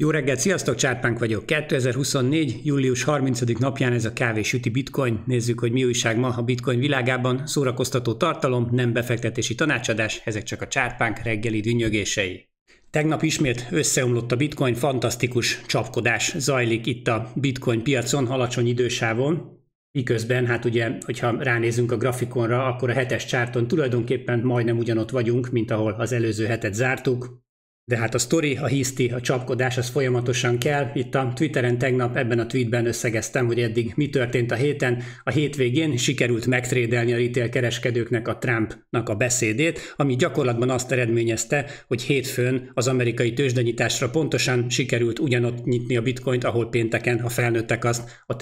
Jó reggelt, sziasztok, Csárpánk vagyok. 2024. július 30. napján ez a kávé süti bitcoin. Nézzük, hogy mi újság ma a bitcoin világában. Szórakoztató tartalom, nem befektetési tanácsadás, ezek csak a Csárpánk reggeli dünnyögései. Tegnap ismét összeomlott a bitcoin, fantasztikus csapkodás zajlik itt a bitcoin piacon, alacsony idősávon. Miközben, hát ugye, hogyha ránézünk a grafikonra, akkor a hetes csárton tulajdonképpen majdnem ugyanott vagyunk, mint ahol az előző hetet zártuk de hát a sztori, a hiszti, a csapkodás, az folyamatosan kell. Itt a Twitteren tegnap ebben a tweetben összegeztem, hogy eddig mi történt a héten. A hétvégén sikerült megtrédelni a retail kereskedőknek a Trumpnak a beszédét, ami gyakorlatban azt eredményezte, hogy hétfőn az amerikai tőzsdenyításra pontosan sikerült ugyanott nyitni a bitcoint, ahol pénteken a felnőttek azt a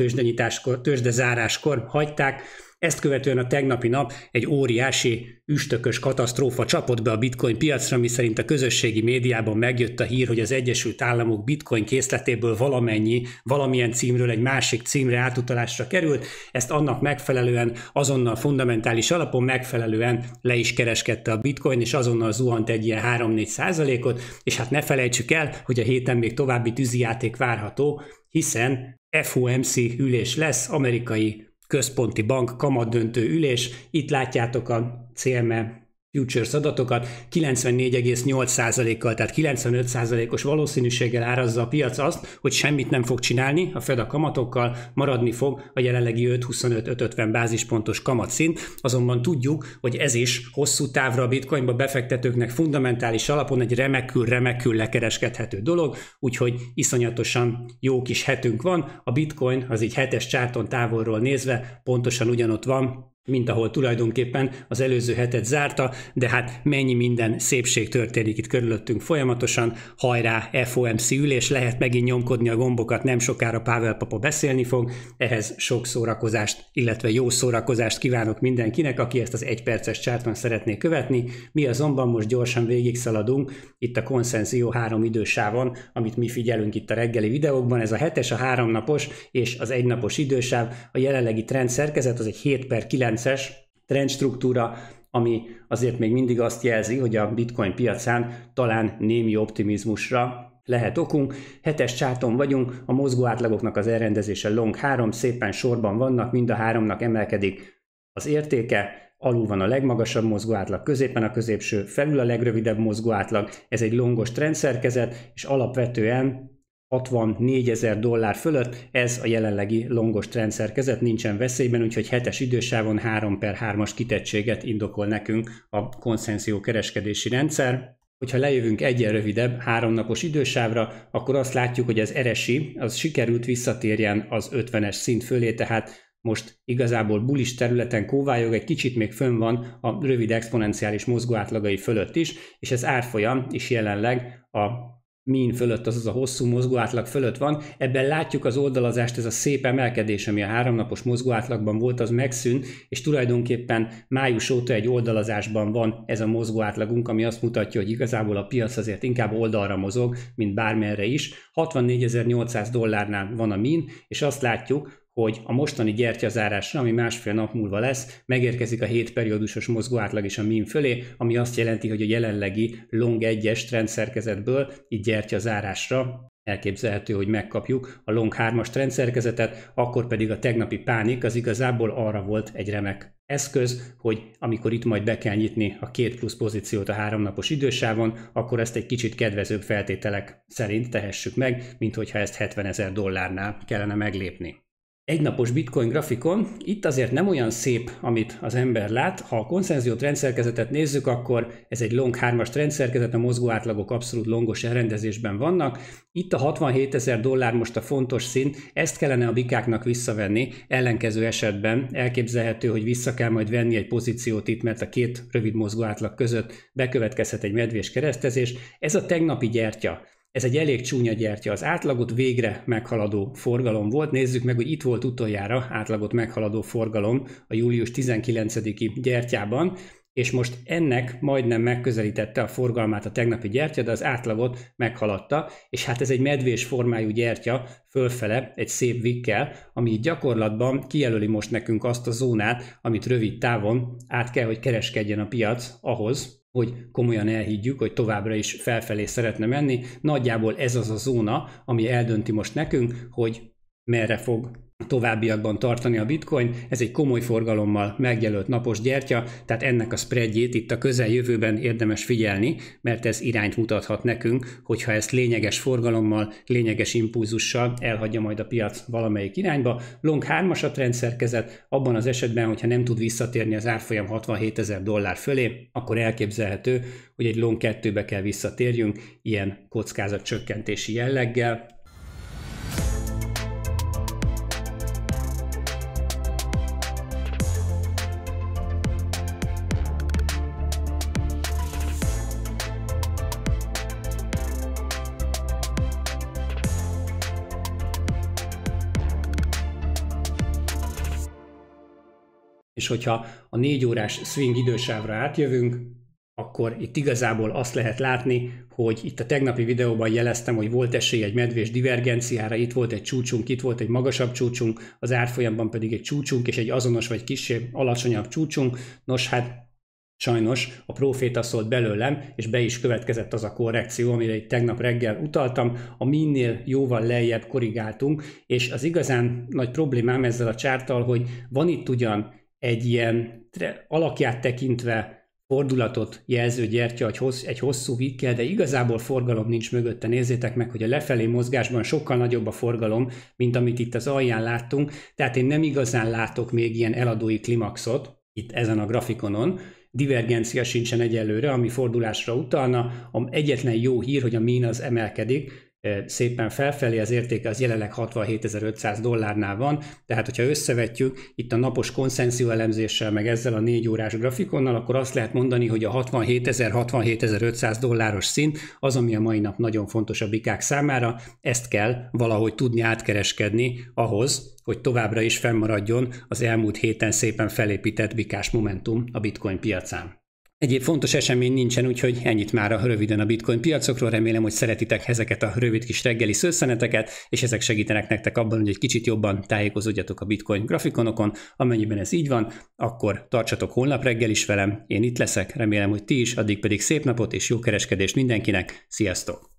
tőzsdezáráskor hagyták ezt követően a tegnapi nap egy óriási üstökös katasztrófa csapott be a bitcoin piacra, miszerint a közösségi médiában megjött a hír, hogy az Egyesült Államok bitcoin készletéből valamennyi, valamilyen címről egy másik címre átutalásra került, ezt annak megfelelően azonnal fundamentális alapon megfelelően le is kereskedte a bitcoin, és azonnal zuhant egy ilyen 3-4 százalékot, és hát ne felejtsük el, hogy a héten még további tűzijáték várható, hiszen FOMC ülés lesz, amerikai központi bank kamadöntő ülés. Itt látjátok a CME futures adatokat, 94,8%-kal, tehát 95%-os valószínűséggel árazza a piac azt, hogy semmit nem fog csinálni, a Fed a kamatokkal maradni fog a jelenlegi 5,25-5,50 bázispontos kamatszint, azonban tudjuk, hogy ez is hosszú távra a bitcoinba befektetőknek fundamentális alapon egy remekül-remekül lekereskedhető dolog, úgyhogy iszonyatosan jó kis hetünk van, a bitcoin az így hetes csárton távolról nézve pontosan ugyanott van, mint ahol tulajdonképpen az előző hetet zárta, de hát mennyi minden szépség történik itt körülöttünk folyamatosan, hajrá FOMC ülés, lehet megint nyomkodni a gombokat, nem sokára Pável papa beszélni fog, ehhez sok szórakozást, illetve jó szórakozást kívánok mindenkinek, aki ezt az egyperces csártban szeretné követni, mi azonban most gyorsan végig szaladunk itt a konszenzió három idősávon, amit mi figyelünk itt a reggeli videókban, ez a hetes, a háromnapos és az egynapos idősáv, a jelenlegi trend szerkezet az egy 7 per 9 9-es trendstruktúra, ami azért még mindig azt jelzi, hogy a bitcoin piacán talán némi optimizmusra lehet okunk. Hetes csáton vagyunk, a mozgó átlagoknak az elrendezése long 3, szépen sorban vannak, mind a háromnak emelkedik az értéke, alul van a legmagasabb mozgó átlag, középen a középső, felül a legrövidebb mozgó átlag, ez egy longos trendszerkezet, és alapvetően 64 ezer dollár fölött, ez a jelenlegi longos szerkezet, nincsen veszélyben, úgyhogy hetes idősávon 3 per 3-as kitettséget indokol nekünk a konszenzió kereskedési rendszer. Hogyha lejövünk egyen rövidebb, háromnapos idősávra, akkor azt látjuk, hogy az eresi, az sikerült visszatérjen az 50-es szint fölé, tehát most igazából bulis területen kóvályog, egy kicsit még fönn van a rövid exponenciális mozgóátlagai fölött is, és ez árfolyam is jelenleg a min fölött, azaz a hosszú mozgó átlag fölött van. Ebben látjuk az oldalazást, ez a szép emelkedés, ami a háromnapos mozgó átlagban volt, az megszűnt, és tulajdonképpen május óta egy oldalazásban van ez a mozgó átlagunk, ami azt mutatja, hogy igazából a piac azért inkább oldalra mozog, mint bármerre is. 64.800 dollárnál van a min, és azt látjuk, hogy a mostani gyertyazárásra, ami másfél nap múlva lesz, megérkezik a 7 periódusos mozgó átlag is a min fölé, ami azt jelenti, hogy a jelenlegi long 1-es trendszerkezetből így gyertyazárásra elképzelhető, hogy megkapjuk a long 3-as trendszerkezetet, akkor pedig a tegnapi pánik az igazából arra volt egy remek eszköz, hogy amikor itt majd be kell nyitni a két plusz pozíciót a háromnapos idősávon, akkor ezt egy kicsit kedvezőbb feltételek szerint tehessük meg, mint hogyha ezt 70 ezer dollárnál kellene meglépni egynapos bitcoin grafikon. Itt azért nem olyan szép, amit az ember lát. Ha a konszenziót rendszerkezetet nézzük, akkor ez egy long 3-as rendszerkezet, a mozgó átlagok abszolút longos elrendezésben vannak. Itt a 67 ezer dollár most a fontos szint, ezt kellene a bikáknak visszavenni, ellenkező esetben elképzelhető, hogy vissza kell majd venni egy pozíciót itt, mert a két rövid mozgó átlag között bekövetkezhet egy medvés keresztezés. Ez a tegnapi gyertya. Ez egy elég csúnya gyertya. Az átlagot végre meghaladó forgalom volt. Nézzük meg, hogy itt volt utoljára átlagot meghaladó forgalom a július 19-i gyertyában, és most ennek majdnem megközelítette a forgalmát a tegnapi gyertya, de az átlagot meghaladta, és hát ez egy medvés formájú gyertya, fölfele egy szép vikkel, ami gyakorlatban kijelöli most nekünk azt a zónát, amit rövid távon át kell, hogy kereskedjen a piac ahhoz, hogy komolyan elhiggyük, hogy továbbra is felfelé szeretne menni. Nagyjából ez az a zóna, ami eldönti most nekünk, hogy merre fog továbbiakban tartani a bitcoin. Ez egy komoly forgalommal megjelölt napos gyertya, tehát ennek a spreadjét itt a közeljövőben érdemes figyelni, mert ez irányt mutathat nekünk, hogyha ezt lényeges forgalommal, lényeges impulzussal elhagyja majd a piac valamelyik irányba. Long 3-asat rendszerkezett, abban az esetben, hogyha nem tud visszatérni az árfolyam 67 ezer dollár fölé, akkor elképzelhető, hogy egy long 2-be kell visszatérjünk, ilyen csökkentési jelleggel, És hogyha a négy órás swing idősávra átjövünk, akkor itt igazából azt lehet látni, hogy itt a tegnapi videóban jeleztem, hogy volt esély egy medvés divergenciára, itt volt egy csúcsunk, itt volt egy magasabb csúcsunk, az árfolyamban pedig egy csúcsunk és egy azonos vagy kisebb, alacsonyabb csúcsunk. Nos, hát Sajnos a proféta szólt belőlem, és be is következett az a korrekció, amire itt tegnap reggel utaltam. A minnél jóval lejjebb korrigáltunk, és az igazán nagy problémám ezzel a csártal, hogy van itt ugyan egy ilyen alakját tekintve fordulatot jelző gyertya, egy, hossz, egy hosszú vikkel, de igazából forgalom nincs mögötte. Nézzétek meg, hogy a lefelé mozgásban sokkal nagyobb a forgalom, mint amit itt az alján láttunk. Tehát én nem igazán látok még ilyen eladói klimaxot itt ezen a grafikonon. Divergencia sincsen egyelőre, ami fordulásra utalna. A egyetlen jó hír, hogy a mín az emelkedik, szépen felfelé, az értéke az jelenleg 67.500 dollárnál van, tehát hogyha összevetjük itt a napos konszenzió elemzéssel, meg ezzel a négy órás grafikonnal, akkor azt lehet mondani, hogy a 67.000-67.500 dolláros szint az, ami a mai nap nagyon fontos a bikák számára, ezt kell valahogy tudni átkereskedni ahhoz, hogy továbbra is fennmaradjon az elmúlt héten szépen felépített bikás momentum a bitcoin piacán. Egyéb fontos esemény nincsen, úgyhogy ennyit már a röviden a bitcoin piacokról. Remélem, hogy szeretitek ezeket a rövid kis reggeli szőszeneteket, és ezek segítenek nektek abban, hogy egy kicsit jobban tájékozódjatok a bitcoin grafikonokon. Amennyiben ez így van, akkor tartsatok holnap reggel is velem. Én itt leszek, remélem, hogy ti is, addig pedig szép napot és jó kereskedést mindenkinek. Sziasztok!